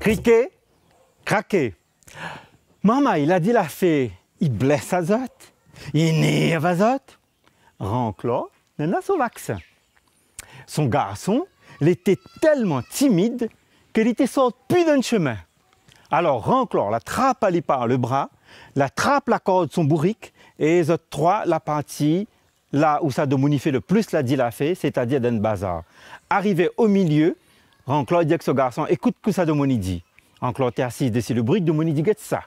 criquer, craquer. Maman, il a dit la fée, il blesse Azote. il nerve azote, n'a pas son vaccin. Son garçon, il était tellement timide qu'il était sorti plus d'un chemin. Alors Renclore la trappe à par le bras, la trappe la corde son bourrique et Azote trois la partie là où ça de le plus la dit la fée, c'est-à-dire d'un bazar. Arrivé au milieu, Renclos dit que ce garçon, écoute que ça de dit. Renclos t'es assise d'ici le brick de dit que ça.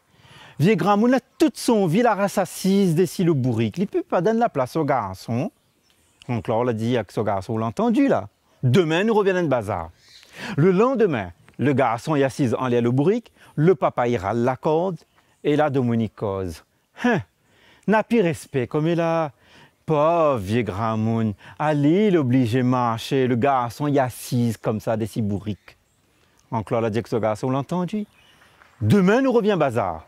Vieux grand a toute son vie, la race assise d'ici le bourrique. Il ne peut pas donner la place au garçon. Renclos l'a dit que ce garçon, Vous l'a entendu là. Demain, nous reviendrons de bazar. Le lendemain, le garçon est assise en l'air le bourrique, le papa ira la corde et la Dominique cause. Hein, n'a plus respect comme il a. Pauvre vieux grand monde, allez l'obliger marcher, le garçon y assise comme ça, des bourriques. » Encore a dit que ce garçon l'a entendu. Demain nous revient bazar.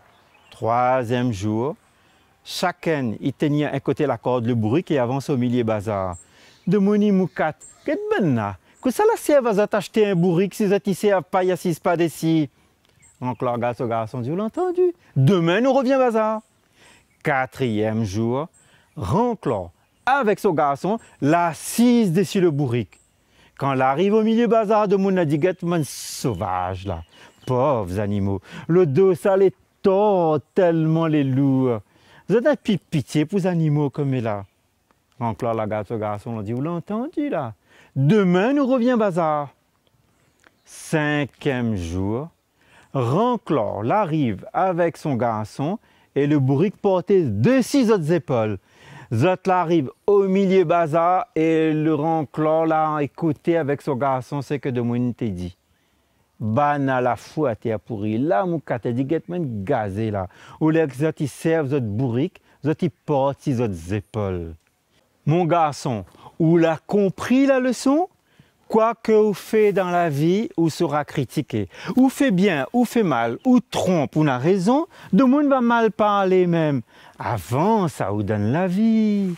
Troisième jour, chacun y tenait un côté la corde, le bourrique et avance au milieu bazar. De moni moukat, qu'est-ce que Que ça la un bourrique si tu à pas y assise pas d'ici. Encore le garçon, garçon, l'entendu. entendu. Demain nous revient bazar. Quatrième jour, renclore avec son garçon l'assise dessus le bourrique. Quand elle arrive au milieu bazar de mon sauvage là, pauvres animaux, le dos ça les tord tellement les lourds. Vous êtes plus pitié pour les animaux comme elle là. Renclore la garde au garçon, on dit, vous l'entendez là Demain nous revient bazar. Cinquième jour, Renclore l'arrive avec son garçon et le bourrique portait de six autres épaules. Zot arrive au milieu bazar et le renclan là écouté avec son garçon c'est que de mon te dit. Bana la foi a pourri là mon te dit getman gazé là ou les zot ils servent zot bourrique zot ils portent six autres épaules. Mon garçon, ou l'a compris la leçon Quoi que vous faites dans la vie, vous sera critiqué. Ou fait bien, ou fait mal, ou trompe, vous n'a raison, le monde va mal parler même. Avant, ça vous donne la vie.